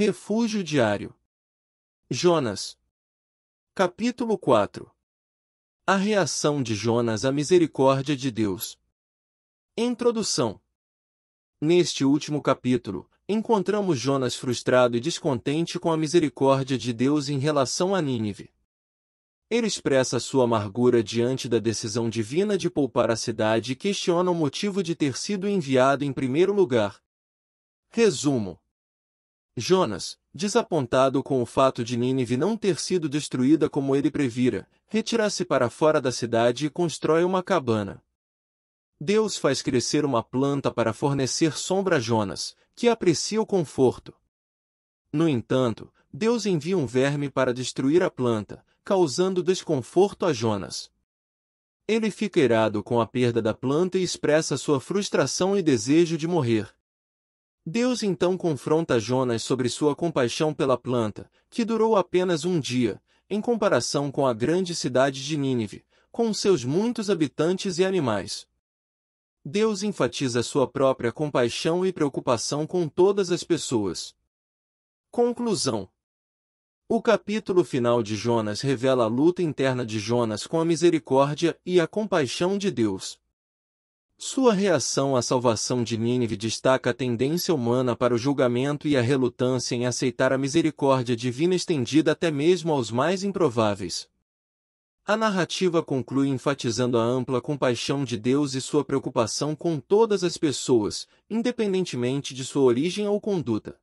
Refúgio diário. Jonas. Capítulo 4. A reação de Jonas à misericórdia de Deus. Introdução. Neste último capítulo, encontramos Jonas frustrado e descontente com a misericórdia de Deus em relação a Nínive. Ele expressa sua amargura diante da decisão divina de poupar a cidade e questiona o motivo de ter sido enviado em primeiro lugar. Resumo: Jonas, desapontado com o fato de Nínive não ter sido destruída como ele previra, retira-se para fora da cidade e constrói uma cabana. Deus faz crescer uma planta para fornecer sombra a Jonas, que aprecia o conforto. No entanto, Deus envia um verme para destruir a planta, causando desconforto a Jonas. Ele fica irado com a perda da planta e expressa sua frustração e desejo de morrer. Deus então confronta Jonas sobre sua compaixão pela planta, que durou apenas um dia, em comparação com a grande cidade de Nínive, com seus muitos habitantes e animais. Deus enfatiza sua própria compaixão e preocupação com todas as pessoas. Conclusão O capítulo final de Jonas revela a luta interna de Jonas com a misericórdia e a compaixão de Deus. Sua reação à salvação de Nínive destaca a tendência humana para o julgamento e a relutância em aceitar a misericórdia divina estendida até mesmo aos mais improváveis. A narrativa conclui enfatizando a ampla compaixão de Deus e sua preocupação com todas as pessoas, independentemente de sua origem ou conduta.